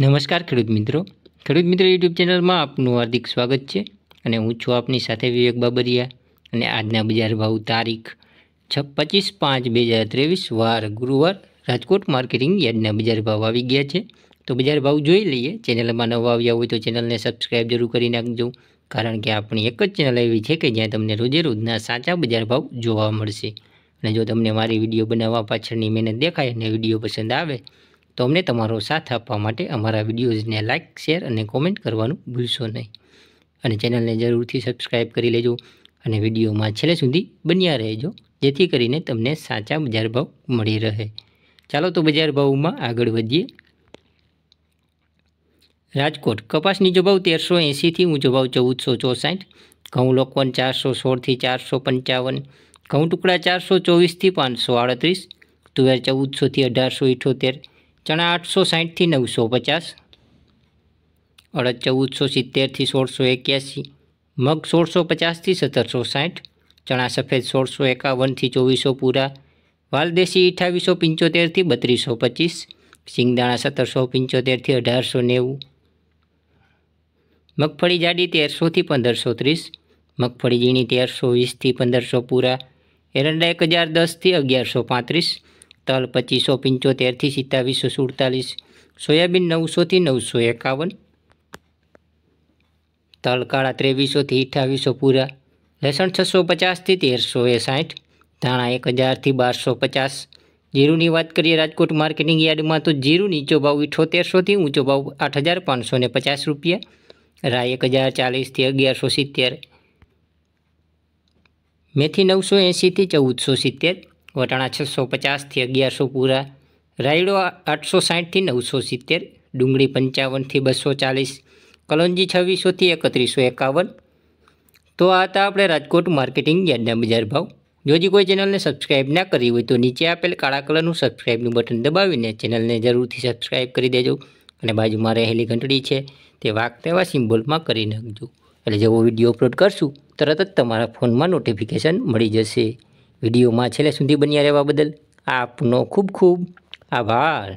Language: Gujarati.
નમસ્કાર ખેડૂત મિત્રો ખેડૂત મિત્રો યુટ્યુબ ચેનલમાં આપનું હાર્દિક સ્વાગત છે અને હું છું આપની સાથે વિવેક બાબરિયા અને આજના બજાર ભાવ તારીખ છ પચીસ પાંચ બે હજાર ત્રેવીસ વાર ગુરુવાર રાજકોટ માર્કેટિંગ યાર્ડના બજાર ભાવ આવી ગયા છે તો બજાર ભાવ જોઈ લઈએ ચેનલમાં નવા આવ્યા હોય તો ચેનલને સબસ્ક્રાઈબ જરૂર કરી નાખજો કારણ કે આપણી એક જ ચેનલ એવી છે કે જ્યાં તમને રોજે રોજના સાચા બજાર ભાવ જોવા મળશે અને જો તમને મારી વિડીયો બનાવવા પાછળની મહેનત દેખાય અને વિડીયો પસંદ આવે તો અમને તમારો સાથ આપવા માટે અમારા વિડીયોઝને લાઇક શેર અને કોમેન્ટ કરવાનું ભૂલશો નહીં અને ચેનલને જરૂરથી સબસ્ક્રાઈબ કરી લેજો અને વિડીયોમાં છેલ્લે સુધી બન્યા રહેજો જેથી કરીને તમને સાચા બજાર ભાવ મળી રહે ચાલો તો બજાર ભાવમાં આગળ વધીએ રાજકોટ કપાસની જો ભાવ તેરસો એંસીથી ઊંચો ભાવ ચૌદસો ચોસાઠ ઘઉં લોકવન ચારસો સોળથી ચારસો પંચાવન ઘઉં ટુકડા ચારસો ચોવીસથી પાંચસો આડત્રીસ તુવેર ચૌદસોથી અઢારસો ઇઠોતેર ચણા આઠસો સાહીઠથી નવસો પચાસ અડદ ચૌદસો સિત્તેરથી સોળસો એક્યાસી મગ સોળસો પચાસથી સત્તરસો સાઠ ચણા સફેદ સોળસો એકાવનથી ચોવીસો પૂરા વાલદેશી અઠાવીસો પંચોતેરથી બત્રીસો પચીસ સિંગદાણા સત્તરસો પંચોતેરથી અઢારસો નેવું મગફળી જાડી તેરસોથી પંદરસો ત્રીસ મગફળી ઝીણી તેરસો વીસથી પંદરસો પૂરા એરંડા એક હજાર દસથી અગિયારસો પાંત્રીસ તલ પચીસો પંચોતેરથી સિત્તાવીસો સુડતાલીસ સોયાબીન નવસોથી નવસો એકાવન તલ કાળા ત્રેવીસોથી અઠ્ઠાવીસો પૂરા લસણ છસો પચાસથી તેરસો એ સાઠ ધાણા એક હજારથી બારસો પચાસ જીરુની વાત કરીએ રાજકોટ માર્કેટિંગ યાર્ડમાં તો જીરું નીચો ભાવ ઇઠોતેરસોથી ઊંચો ભાવ આઠ હજાર પાંચસો ને પચાસ રૂપિયા રાય એક હજાર ચાલીસથી અગિયારસો સિત્તેર મેથી નવસો એંશીથી ચૌદસો સિત્તેર વટાણા છસો પચાસથી અગિયારસો પૂરા રાયડો આઠસો સાહીઠથી નવસો સિત્તેર ડુંગળી પંચાવનથી બસો ચાલીસ કલોંજી છવ્વીસોથી એકત્રીસો એકાવન તો આ હતા આપણે રાજકોટ માર્કેટિંગ યાદના બજાર ભાવ જો જે કોઈ ચેનલને સબસ્ક્રાઇબ ના કરી હોય તો નીચે આપેલ કાળા કલરનું સબસ્ક્રાઈબનું બટન દબાવીને ચેનલને જરૂરથી સબસ્ક્રાઈબ કરી દેજો અને બાજુમાં રહેલી ઘંટડી છે તે વાક તેવા સિમ્બોલમાં કરી નાખજો એટલે જેવો વિડીયો અપલોડ કરશું તરત જ તમારા ફોનમાં નોટિફિકેશન મળી જશે વિડીયોમાં છેલ્લે સુધી બન્યા રહેવા બદલ આપનો ખૂબ ખૂબ આભાર